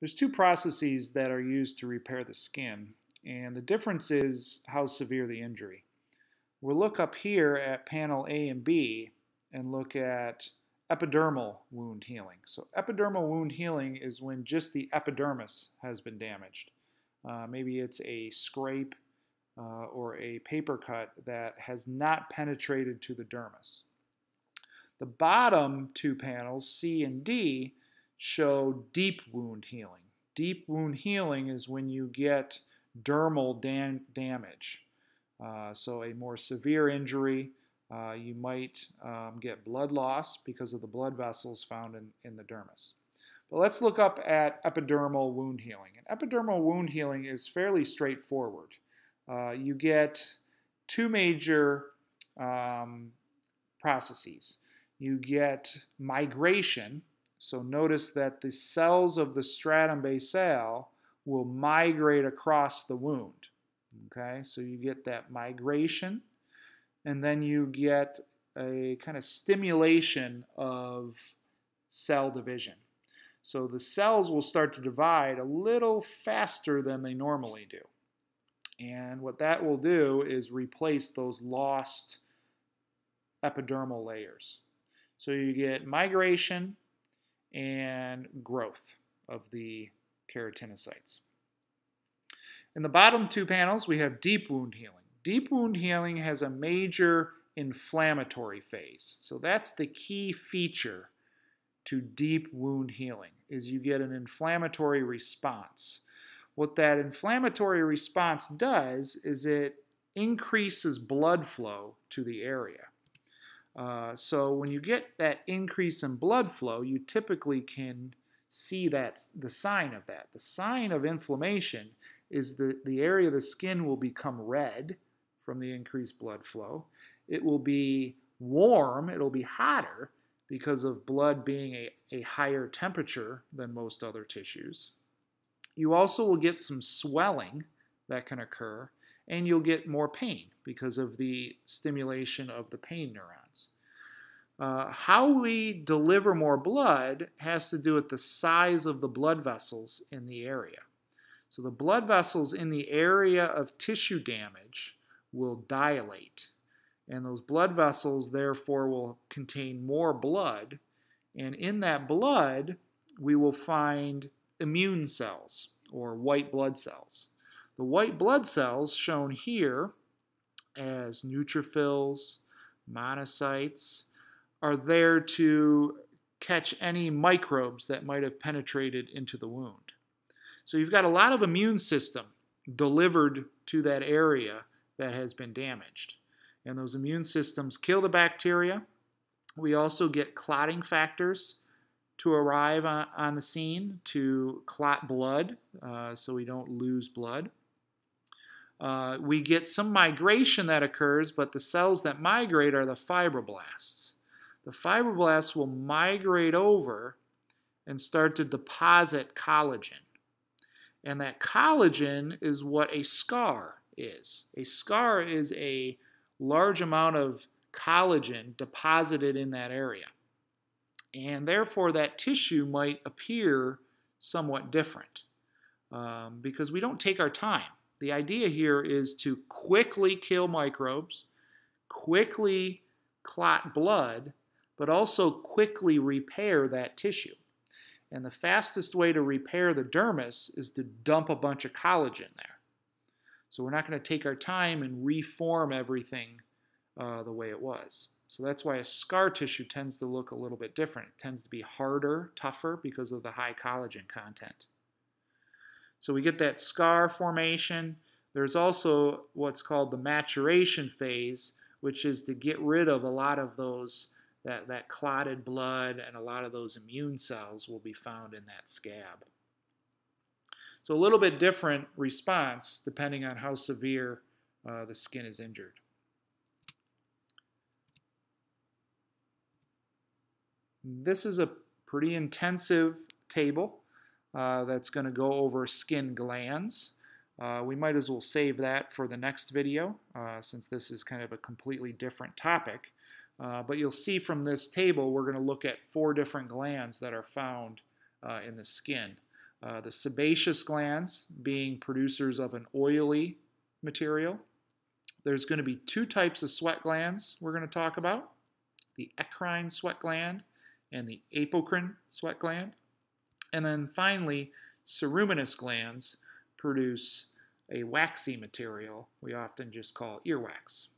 There's two processes that are used to repair the skin, and the difference is how severe the injury. We'll look up here at panel A and B and look at epidermal wound healing. So epidermal wound healing is when just the epidermis has been damaged. Uh, maybe it's a scrape uh, or a paper cut that has not penetrated to the dermis. The bottom two panels, C and D, show deep wound healing. Deep wound healing is when you get dermal damage. Uh, so a more severe injury, uh, you might um, get blood loss because of the blood vessels found in, in the dermis. But let's look up at epidermal wound healing. And epidermal wound healing is fairly straightforward. Uh, you get two major um, processes. You get migration, so notice that the cells of the stratum basale will migrate across the wound. Okay, so you get that migration, and then you get a kind of stimulation of cell division. So the cells will start to divide a little faster than they normally do. And what that will do is replace those lost epidermal layers. So you get migration, and growth of the keratinocytes. In the bottom two panels, we have deep wound healing. Deep wound healing has a major inflammatory phase. So that's the key feature to deep wound healing is you get an inflammatory response. What that inflammatory response does is it increases blood flow to the area. Uh, so when you get that increase in blood flow, you typically can see that the sign of that. The sign of inflammation is that the area of the skin will become red from the increased blood flow. It will be warm, it'll be hotter because of blood being a, a higher temperature than most other tissues. You also will get some swelling that can occur and you'll get more pain because of the stimulation of the pain neurons. Uh, how we deliver more blood has to do with the size of the blood vessels in the area. So the blood vessels in the area of tissue damage will dilate, and those blood vessels therefore will contain more blood, and in that blood we will find immune cells or white blood cells. The white blood cells shown here as neutrophils, monocytes, are there to catch any microbes that might have penetrated into the wound. So you've got a lot of immune system delivered to that area that has been damaged. And those immune systems kill the bacteria. We also get clotting factors to arrive on, the scene to clot blood uh, so we don't lose blood uh, we get some migration that occurs, but the cells that migrate are the fibroblasts. The fibroblasts will migrate over and start to deposit collagen. And that collagen is what a scar is. A scar is a large amount of collagen deposited in that area. And therefore, that tissue might appear somewhat different um, because we don't take our time. The idea here is to quickly kill microbes, quickly clot blood, but also quickly repair that tissue. And the fastest way to repair the dermis is to dump a bunch of collagen there. So we're not going to take our time and reform everything uh, the way it was. So that's why a scar tissue tends to look a little bit different. It tends to be harder, tougher, because of the high collagen content. So we get that scar formation. There's also what's called the maturation phase, which is to get rid of a lot of those, that, that clotted blood and a lot of those immune cells will be found in that scab. So a little bit different response depending on how severe uh, the skin is injured. This is a pretty intensive table. Uh, that's going to go over skin glands. Uh, we might as well save that for the next video uh, since this is kind of a completely different topic. Uh, but you'll see from this table we're going to look at four different glands that are found uh, in the skin. the sebaceous glands being producers of an oily material. There's going to be two types of sweat glands we're going to talk about, the eccrine sweat gland and the apocrine sweat gland. And then finally, ceruminous glands produce a waxy material we often just call earwax.